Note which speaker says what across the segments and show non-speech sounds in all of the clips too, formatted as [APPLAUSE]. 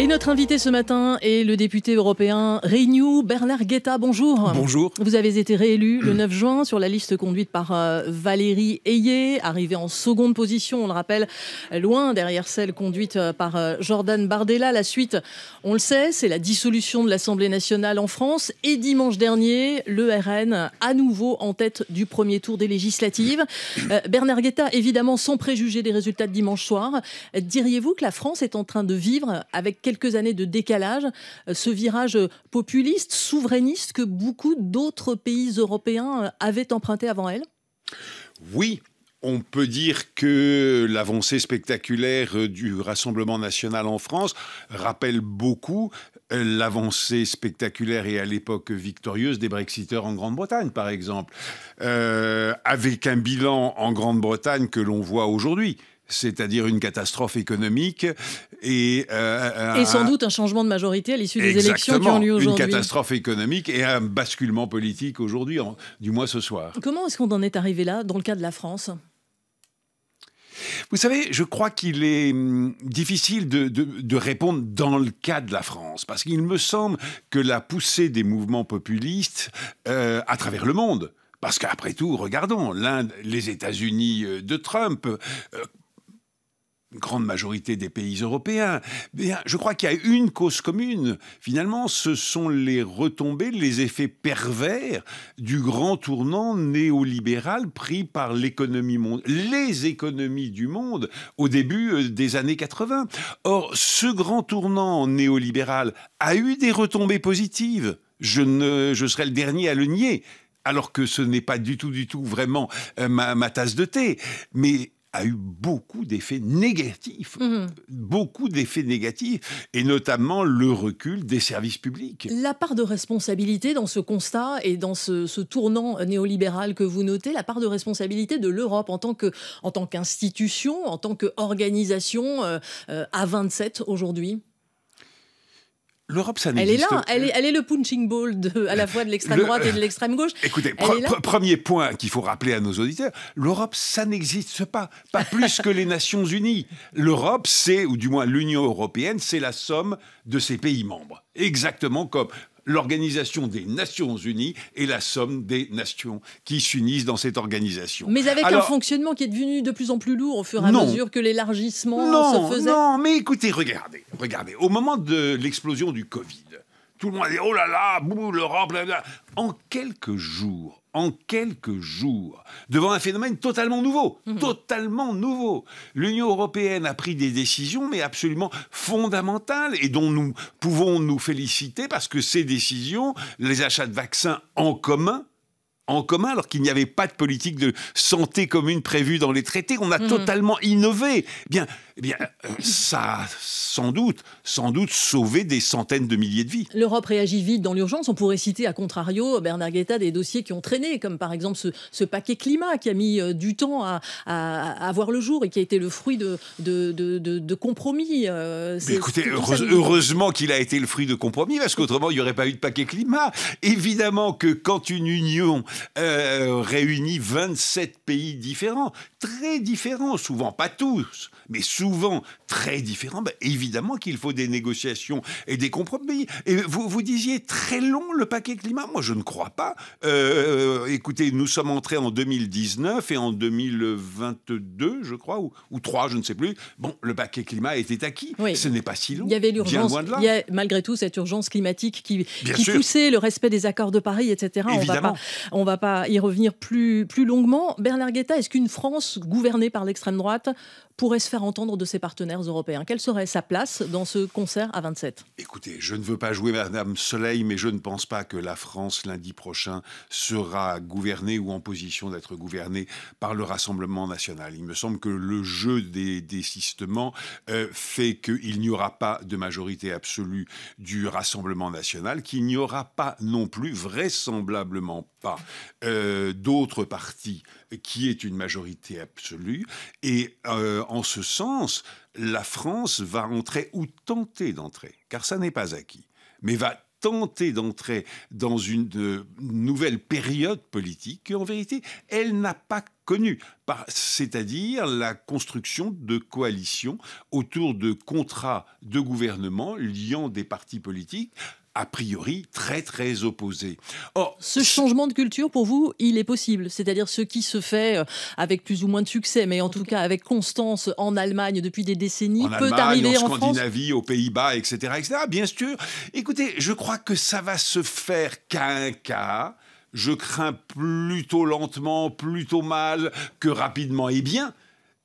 Speaker 1: Et notre invité ce matin est le député européen Renew, Bernard Guetta. Bonjour. Bonjour. Vous avez été réélu le 9 juin sur la liste conduite par euh, Valérie Ayé, arrivée en seconde position, on le rappelle, loin derrière celle conduite euh, par euh, Jordan Bardella. La suite, on le sait, c'est la dissolution de l'Assemblée nationale en France. Et dimanche dernier, le RN à nouveau en tête du premier tour des législatives. Bernard Guetta, évidemment, sans préjuger des résultats de dimanche soir, diriez-vous que la France est en train de vivre avec quelques années de décalage euh, ce virage euh, populiste, souverainiste que beaucoup d'autres pays européens euh, avaient emprunté avant elle
Speaker 2: Oui, on peut dire que l'avancée spectaculaire du Rassemblement national en France rappelle beaucoup l'avancée spectaculaire et à l'époque victorieuse des Brexiteurs en Grande-Bretagne, par exemple, avec un bilan en Grande-Bretagne que l'on voit aujourd'hui c'est-à-dire une catastrophe économique, euh, euh, et, sans doute
Speaker 1: un changement de majorité à l'issue des élections qui ont lieu aujourd'hui. Une catastrophe
Speaker 2: économique et un basculement politique aujourd'hui, du moins ce soir.
Speaker 1: Comment est-ce qu'on en est arrivé là, dans le cas de la France
Speaker 2: vous savez, je crois qu'il est hum, difficile de, répondre dans le cas de la France, parce qu'il me semble que la poussée des mouvements populistes euh, à travers le monde, parce qu'après tout, regardons, l'Inde, les États-Unis de Trump, grande majorité des pays européens. Bien, je crois qu'il y a une cause commune. Finalement, ce sont les retombées, les effets pervers du grand tournant néolibéral pris par l'économie mondiale, les économies du monde au début euh, des années 80. Or, ce grand tournant néolibéral a eu des retombées positives. Je, ne, serai le dernier à le nier alors que ce n'est pas du tout, du tout vraiment euh, ma, ma tasse de thé. Mais a eu beaucoup d'effets négatifs, mmh. beaucoup d'effets négatifs, et notamment le recul des services publics.
Speaker 1: La part de responsabilité dans ce constat et dans ce, tournant néolibéral que vous notez, la part de responsabilité de l'Europe en tant qu'institution, en tant qu'organisation organisation euh, euh, à 27 aujourd'hui
Speaker 2: l'Europe, ça n'existe Elle
Speaker 1: est là, elle est, le punching ball à la fois de l'extrême droite et de l'extrême gauche. Écoutez,
Speaker 2: premier point qu'il faut rappeler à nos auditeurs, l'Europe, ça n'existe pas, pas plus que les Nations Unies. L'Europe, c'est, ou du moins l'Union européenne, c'est la somme de ses pays membres. Exactement comme l'Organisation des Nations Unies et la somme des nations qui s'unissent dans cette organisation. Mais avec un
Speaker 1: fonctionnement qui est devenu de plus en plus lourd au fur et à mesure que l'élargissement se faisait.
Speaker 2: Non, mais écoutez, regardez, regardez. Au moment de l'explosion du Covid, tout le monde a dit oh là là, boum, l'Europe, En quelques jours, en quelques jours devant un phénomène totalement nouveau, mhm. totalement nouveau. L'Union européenne a pris des décisions, mais absolument fondamentales, et dont nous pouvons nous féliciter parce que ces décisions, les achats de vaccins en commun, en commun alors qu'il n'y avait pas de politique de santé commune prévue dans les traités. On a mhm. totalement innové. Eh bien, eh bien, euh, ça, sans doute, sans doute sauvé des centaines de milliers de vies.
Speaker 1: L'Europe réagit vite dans l'urgence. On pourrait citer, à contrario, Bernard Guetta, des dossiers qui ont traîné, comme par exemple ce, paquet climat qui a mis euh, du temps à, à, voir le jour et qui a été le fruit de, de, compromis. écoutez, heureusement
Speaker 2: qu'il a été le fruit de compromis, parce qu'autrement, il n'y aurait pas eu de paquet climat. Évidemment que quand une union euh, réunit 27 pays différents, très différents, souvent, pas tous, mais souvent très différents. Bah, évidemment qu'il faut des négociations et des compromis. Et vous, vous disiez très long le paquet climat. Moi, je ne crois pas. Euh, écoutez, nous sommes entrés en 2019 et en 2022, je crois, ou, trois, 3, je ne sais plus. Bon, le paquet climat était acquis. Oui. Ce n'est pas si long. Il y avait l'urgence. Il y a
Speaker 1: malgré tout cette urgence climatique qui, poussait le respect des accords de Paris, etc. On va pas, on va va pas y revenir plus, plus longuement. Bernard Guetta, est-ce qu'une France gouvernée par l'extrême droite pourrait se faire entendre de ses partenaires européens Quelle serait sa place dans ce concert à 27
Speaker 2: Écoutez, je ne veux pas jouer Madame Soleil, mais je ne pense pas que la France lundi prochain sera gouvernée ou en position d'être gouvernée par le Rassemblement national. Il me semble que le jeu des désistements euh, fait qu'il n'y aura pas de majorité absolue du Rassemblement national, qu'il n'y aura pas non plus vraisemblablement pas euh, d'autres partis qui est une majorité absolue. Et euh, en ce sens, la France va entrer ou tenter d'entrer, car ça n'est pas acquis, mais va tenter d'entrer dans une nouvelle période politique qu'en vérité, elle n'a pas connue, c'est-à-dire la construction de coalitions autour de contrats de gouvernement
Speaker 1: liant des partis politiques a priori très très opposé Or, oh, ce changement de culture, pour vous, il est possible. C'est-à-dire ce qui se fait euh, avec plus ou moins de succès, mais en tout cas avec constance en Allemagne depuis des décennies, en peut Allemagne, arriver en,
Speaker 2: Scandinavie, aux Pays-Bas, etc., etc. Bien sûr. Écoutez, je crois que ça va se faire qu'à un cas. Je crains plutôt lentement, plutôt mal que rapidement et eh bien.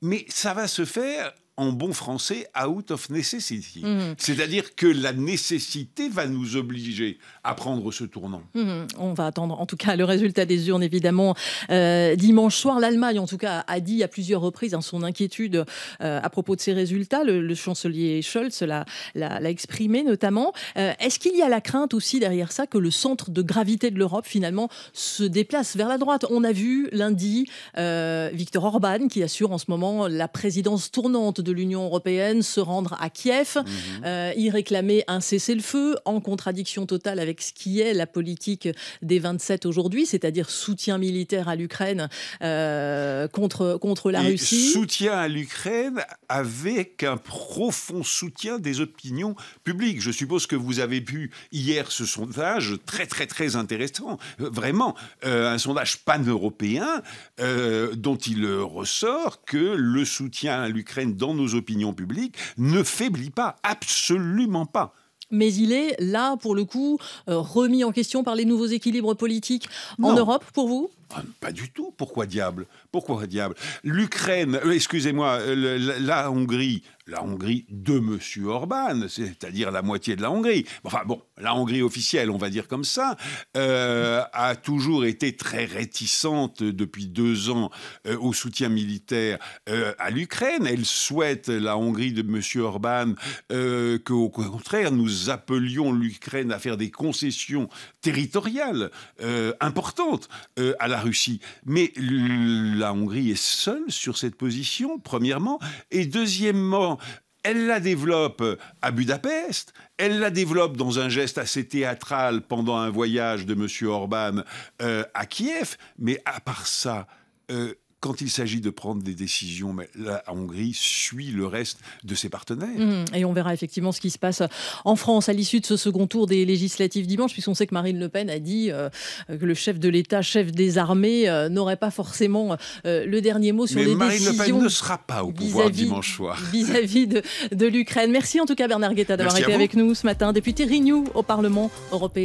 Speaker 2: Mais ça va se faire en bon français, out of necessity. Mhm. C'est-à-dire que la nécessité va nous obliger à prendre ce tournant.
Speaker 1: Mhm. On va attendre en tout cas le résultat des urnes, évidemment, euh, dimanche soir. L'Allemagne, en tout cas, a dit à plusieurs reprises hein, son inquiétude euh, à propos de ces résultats. Le, chancelier Scholz l'a exprimé notamment. Euh, est-ce qu'il y a la crainte aussi derrière ça que le centre de gravité de l'Europe, finalement, se déplace vers la droite On a vu lundi Victor Orban qui assure en ce moment la présidence tournante de l'Union européenne se rendre à Kiev, mhm. euh, y réclamer un cessez-le-feu en contradiction totale avec ce qui est la politique des 27 aujourd'hui, c'est-à-dire soutien militaire à l'Ukraine euh, contre, contre la Russie.
Speaker 2: Soutien à l'Ukraine avec un profond soutien des opinions publiques. Je suppose que vous avez pu hier ce sondage très très très intéressant, euh, vraiment un sondage pan-européen dont il ressort que le soutien à l'Ukraine dans nos opinions publiques ne faiblit pas, absolument
Speaker 1: pas. Mais il est là, pour le coup, euh, remis en question par les nouveaux équilibres politiques en Europe, pour vous
Speaker 2: ah, pas du tout. Pourquoi diable Pourquoi diable L'Ukraine, euh, excusez-moi, euh, la, Hongrie, la Hongrie de Monsieur Orban, c'est-à-dire la moitié de la Hongrie. Enfin bon, la Hongrie officielle, on va dire comme ça, euh, a toujours été très réticente depuis deux ans au soutien militaire à l'Ukraine. Elle souhaite la Hongrie de Monsieur Orban qu'au contraire nous appelions l'Ukraine à faire des concessions territoriales importantes à la mais la Hongrie est seule sur cette position, premièrement. Et deuxièmement, elle la développe à Budapest, elle la développe dans un geste assez théâtral pendant un voyage de M. Orban euh, à Kiev, mais à part ça, euh, quand il s'agit de prendre des décisions, la Hongrie suit le reste de ses partenaires.
Speaker 1: Mhm. et on verra effectivement ce qui se passe en France à l'issue de ce second tour des législatives dimanche, puisqu'on sait que Marine Le Pen a dit euh, que le chef de l'État, chef des armées, euh, n'aurait pas forcément euh, le dernier mot sur les décisions. Marine Le Pen ne sera
Speaker 2: pas au pouvoir dimanche soir. [LAUGHS]
Speaker 1: Vis-à-vis de, l'Ukraine. Merci en tout cas Bernard Guetta d'avoir été avec nous ce matin, député Renew au Parlement européen.